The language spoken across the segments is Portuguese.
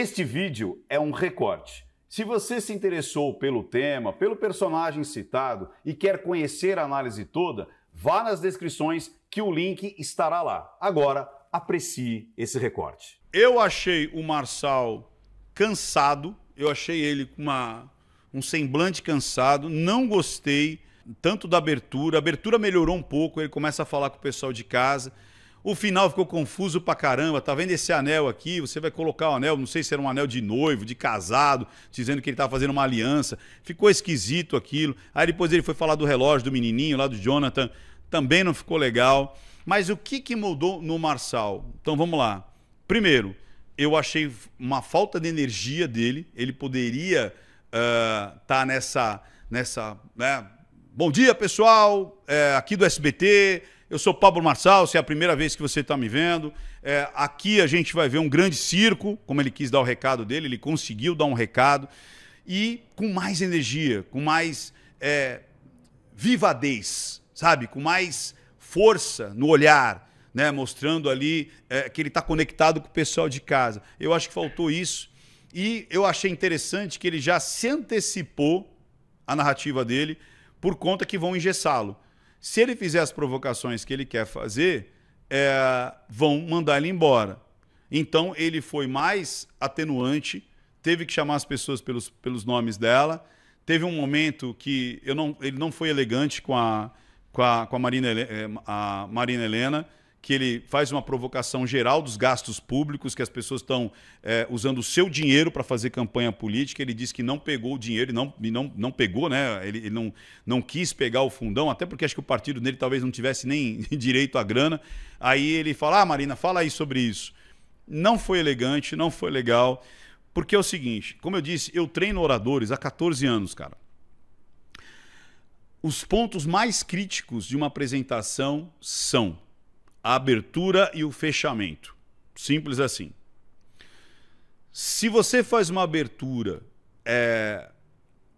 Este vídeo é um recorte. Se você se interessou pelo tema, pelo personagem citado e quer conhecer a análise toda, vá nas descrições que o link estará lá. Agora, aprecie esse recorte. Eu achei o Marçal cansado, eu achei ele com uma, um semblante cansado, não gostei tanto da abertura. A abertura melhorou um pouco, ele começa a falar com o pessoal de casa. O final ficou confuso pra caramba. Tá vendo esse anel aqui? Você vai colocar o anel, não sei se era um anel de noivo, de casado, dizendo que ele tava fazendo uma aliança. Ficou esquisito aquilo. Aí depois ele foi falar do relógio do menininho lá do Jonathan. Também não ficou legal. Mas o que, que mudou no Marçal? Então vamos lá. Primeiro, eu achei uma falta de energia dele. Ele poderia estar uh, tá nessa. nessa né? Bom dia, pessoal. É, aqui do SBT eu sou Pablo Marçal, se é a primeira vez que você está me vendo. É, aqui a gente vai ver um grande circo, como ele quis dar o recado dele, ele conseguiu dar um recado. E com mais energia, com mais é, vivadez, sabe? Com mais força no olhar, né? mostrando ali é, que ele está conectado com o pessoal de casa. Eu acho que faltou isso. E eu achei interessante que ele já se antecipou a narrativa dele por conta que vão engessá-lo. Se ele fizer as provocações que ele quer fazer, é, vão mandar ele embora. Então ele foi mais atenuante, teve que chamar as pessoas pelos, pelos nomes dela. Teve um momento que eu não, ele não foi elegante com a, com a, com a Marina, é, a Marina Helena que ele faz uma provocação geral dos gastos públicos, que as pessoas estão é, usando o seu dinheiro para fazer campanha política. Ele diz que não pegou o dinheiro, não, não, não pegou, né? Ele, ele, não, não quis pegar o fundão, até porque acho que o partido dele talvez não tivesse nem direito à grana. Aí ele fala: Ah, Marina, fala aí sobre isso. Não foi elegante, não foi legal, porque é o seguinte: como eu disse, eu treino oradores há 14 anos, cara os pontos mais críticos de uma apresentação são a abertura e o fechamento. Simples assim. Se você faz uma abertura é,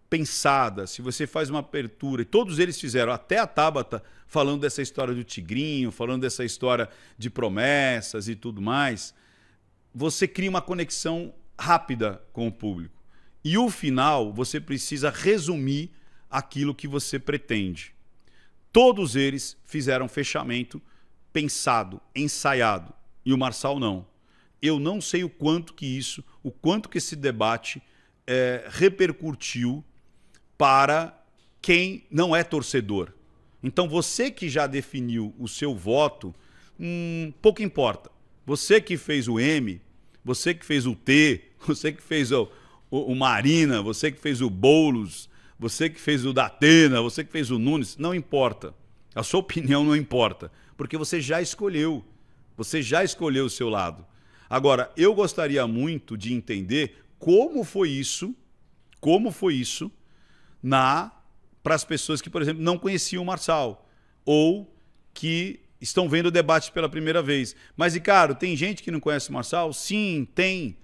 pensada, se você faz uma abertura, e todos eles fizeram, até a Tabata, falando dessa história do tigrinho, falando dessa história de promessas e tudo mais, você cria uma conexão rápida com o público. E o final, você precisa resumir aquilo que você pretende. Todos eles fizeram fechamento pensado, ensaiado, e o Marçal não. Eu não sei o quanto que isso, o quanto que esse debate é, repercutiu para quem não é torcedor. Então você que já definiu o seu voto, hum, pouco importa. Você que fez o M, você que fez o T, você que fez o, o, o Marina, você que fez o Boulos, você que fez o Datena, você que fez o Nunes, não importa. A sua opinião não importa, porque você já escolheu. Você já escolheu o seu lado. Agora, eu gostaria muito de entender como foi isso, como foi isso na para as pessoas que, por exemplo, não conheciam o Marçal ou que estão vendo o debate pela primeira vez. Mas, Ricardo, tem gente que não conhece o Marçal? Sim, tem.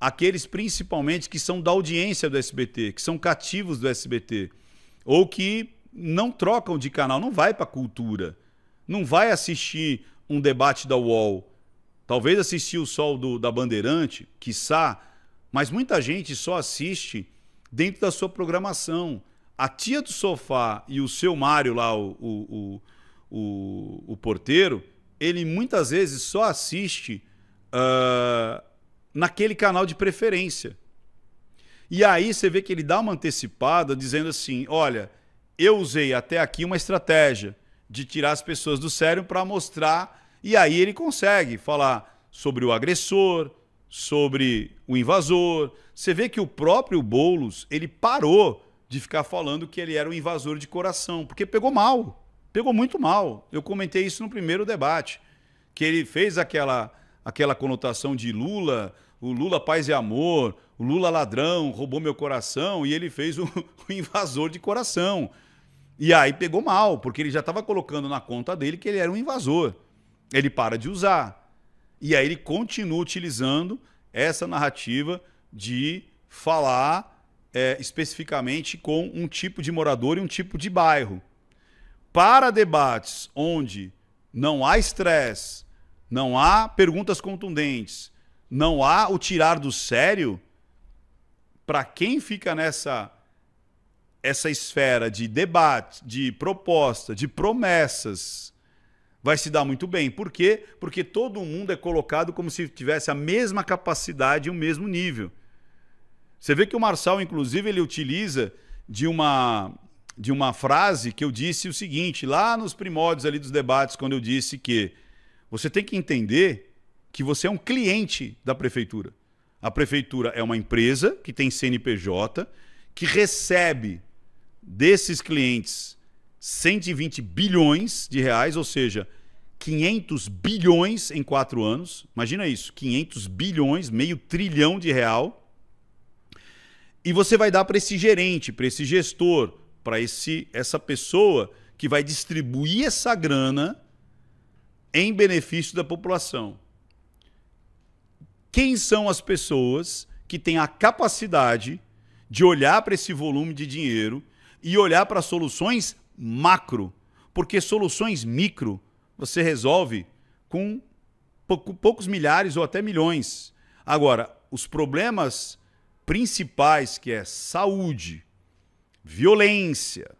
Aqueles principalmente que são da audiência do SBT, que são cativos do SBT, ou que não trocam de canal, não vai para cultura, não vai assistir um debate da UOL, talvez assistir o sol do, da Bandeirante, quiçá, mas muita gente só assiste dentro da sua programação. A tia do sofá e o seu Mário lá, o, o, o, o porteiro, ele muitas vezes só assiste uh, naquele canal de preferência. E aí você vê que ele dá uma antecipada dizendo assim: olha, eu usei até aqui uma estratégia de tirar as pessoas do sério para mostrar, e aí ele consegue falar sobre o agressor, sobre o invasor. Você vê que o próprio Boulos, ele parou de ficar falando que ele era um invasor de coração, porque pegou mal, pegou muito mal. Eu comentei isso no primeiro debate, que ele fez aquela aquela conotação de Lula, o Lula paz e amor, o Lula ladrão, roubou meu coração e ele fez o, o invasor de coração. E aí pegou mal, porque ele já estava colocando na conta dele que ele era um invasor. Ele para de usar. E aí ele continua utilizando essa narrativa de falar é, especificamente com um tipo de morador e um tipo de bairro. Para debates onde não há estresse, não há perguntas contundentes, não há o tirar do sério, para quem fica nessa essa esfera de debate, de proposta, de promessas vai se dar muito bem. Por quê? Porque todo mundo é colocado como se tivesse a mesma capacidade e o mesmo nível. Você vê que o Marçal, inclusive, ele utiliza de uma, de uma frase que eu disse o seguinte, lá nos primórdios ali dos debates, quando eu disse que você tem que entender que você é um cliente da prefeitura. A prefeitura é uma empresa que tem CNPJ, que recebe Desses clientes, 120 bilhões de reais, ou seja, 500 bilhões em quatro anos. Imagina isso, 500 bilhões, meio trilhão de real. E você vai dar para esse gerente, para esse gestor, para esse essa pessoa que vai distribuir essa grana em benefício da população. Quem são as pessoas que têm a capacidade de olhar para esse volume de dinheiro e olhar para soluções macro, porque soluções micro você resolve com poucos milhares ou até milhões. Agora, os problemas principais que é saúde, violência,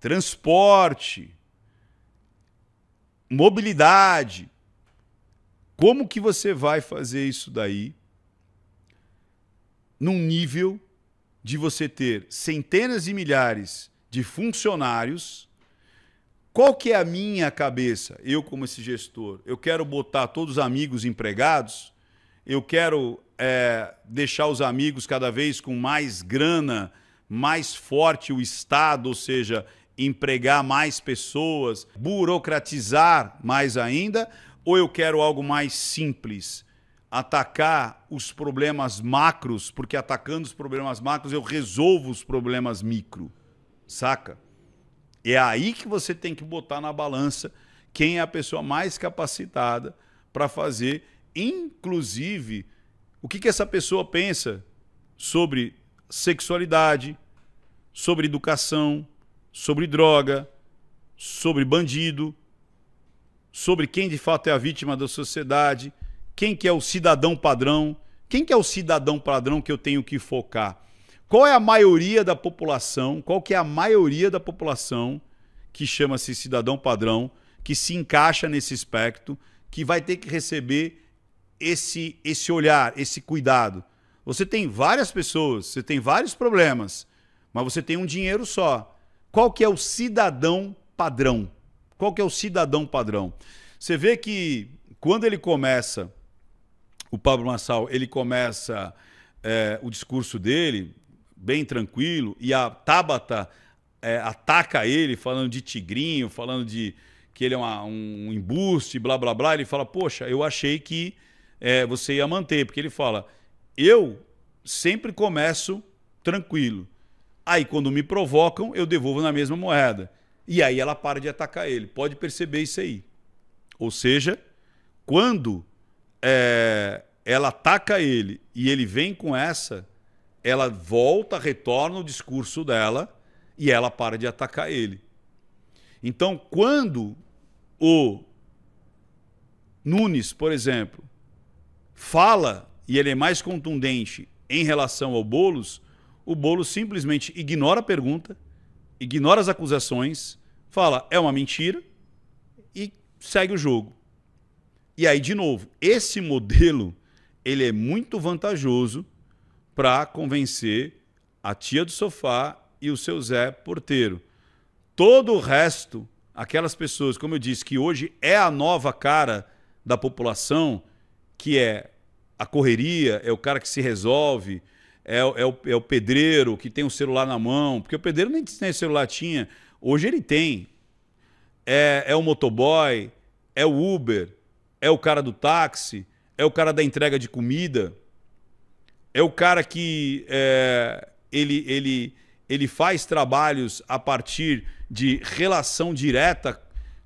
transporte, mobilidade, como que você vai fazer isso daí num nível de você ter centenas de milhares de funcionários, qual que é a minha cabeça? Eu como esse gestor, eu quero botar todos os amigos empregados, eu quero é, deixar os amigos cada vez com mais grana, mais forte o Estado, ou seja, empregar mais pessoas, burocratizar mais ainda, ou eu quero algo mais simples? atacar os problemas macros, porque atacando os problemas macros eu resolvo os problemas micro, saca? É aí que você tem que botar na balança quem é a pessoa mais capacitada para fazer, inclusive, o que, que essa pessoa pensa sobre sexualidade, sobre educação, sobre droga, sobre bandido, sobre quem de fato é a vítima da sociedade quem que é o cidadão padrão? Quem que é o cidadão padrão que eu tenho que focar? Qual é a maioria da população? Qual que é a maioria da população que chama-se cidadão padrão, que se encaixa nesse espectro, que vai ter que receber esse esse olhar, esse cuidado? Você tem várias pessoas, você tem vários problemas, mas você tem um dinheiro só. Qual que é o cidadão padrão? Qual que é o cidadão padrão? Você vê que quando ele começa o Pablo Massal ele começa é, o discurso dele bem tranquilo e a Tabata é, ataca ele falando de tigrinho, falando de que ele é uma, um embuste, blá blá blá. Ele fala: poxa, eu achei que é, você ia manter, porque ele fala: eu sempre começo tranquilo. Aí quando me provocam, eu devolvo na mesma moeda. E aí ela para de atacar ele. Pode perceber isso aí. Ou seja, quando é, ela ataca ele e ele vem com essa, ela volta, retorna o discurso dela e ela para de atacar ele. Então, quando o Nunes, por exemplo, fala e ele é mais contundente em relação ao Bolos, o bolo simplesmente ignora a pergunta, ignora as acusações, fala é uma mentira e segue o jogo. E aí, de novo, esse modelo ele é muito vantajoso para convencer a tia do sofá e o seu Zé porteiro. Todo o resto, aquelas pessoas, como eu disse, que hoje é a nova cara da população, que é a correria, é o cara que se resolve, é, é, o, é o pedreiro que tem o celular na mão, porque o pedreiro nem, nem celular tinha, hoje ele tem. É, é o motoboy, é o Uber, é o cara do táxi? É o cara da entrega de comida? É o cara que é, ele, ele, ele faz trabalhos a partir de relação direta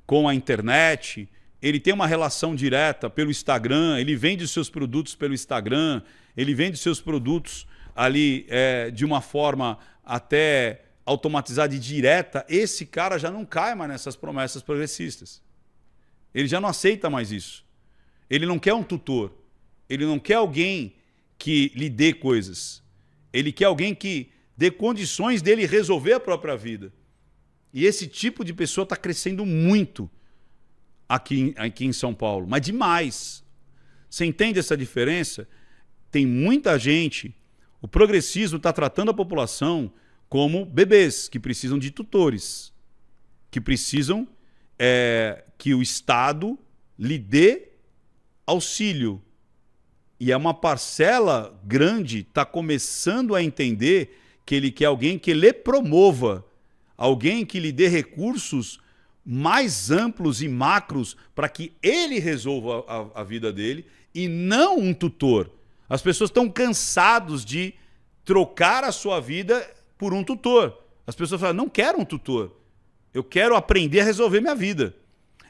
com a internet? ele tem uma relação direta pelo Instagram, ele vende os seus produtos pelo Instagram, ele vende os seus produtos ali é, de uma forma até automatizada e direta, esse cara já não cai mais nessas promessas progressistas. Ele já não aceita mais isso. Ele não quer um tutor. Ele não quer alguém que lhe dê coisas. Ele quer alguém que dê condições dele resolver a própria vida. E esse tipo de pessoa está crescendo muito aqui, aqui em São Paulo, mas demais. Você entende essa diferença? Tem muita gente. O progressismo está tratando a população como bebês que precisam de tutores, que precisam é, que o Estado lhe dê auxílio. E é uma parcela grande, está começando a entender que ele quer alguém que lhe promova, alguém que lhe dê recursos mais amplos e macros para que ele resolva a, a, vida dele e não um tutor. As pessoas estão cansados de trocar a sua vida por um tutor. As pessoas falam, não quero um tutor. Eu quero aprender a resolver minha vida.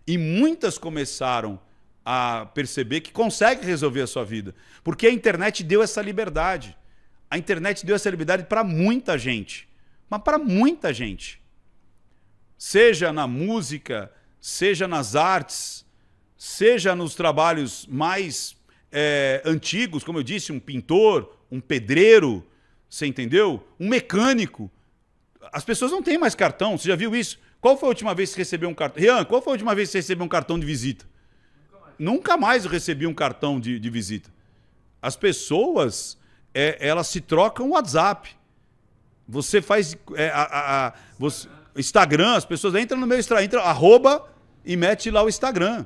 E muitas começaram a perceber que consegue resolver a sua vida, porque a internet deu essa liberdade. A internet deu essa liberdade para muita gente, mas para muita gente. Seja na música, seja nas artes, seja nos trabalhos mais é, antigos, como eu disse, um pintor, um pedreiro, você entendeu? Um mecânico. As pessoas não têm mais cartão, você já viu isso? Qual foi a última vez que você recebeu um cartão? Rian, qual foi a última vez que você recebeu um cartão de visita? Nunca mais, eu recebi um cartão de, de visita. As pessoas, é, elas se trocam o WhatsApp. Você faz. É, a, a, a, você, Instagram, as pessoas entram no meu Instagram, entram, arroba e mete lá o Instagram.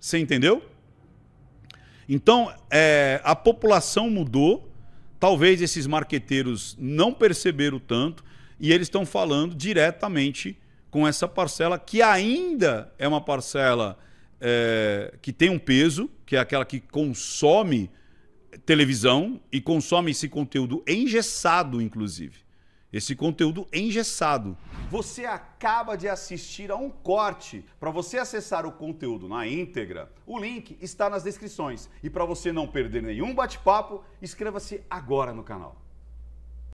Você entendeu? Então, é, a população mudou. Talvez esses marqueteiros não perceberam tanto e eles estão falando diretamente com essa parcela, que ainda é uma parcela é, que tem um peso, que é aquela que consome televisão e consome esse conteúdo engessado, inclusive. Esse conteúdo engessado. Você acaba de assistir a um corte. Para você acessar o conteúdo na íntegra, o link está nas descrições. E para você não perder nenhum bate-papo, inscreva-se agora no canal.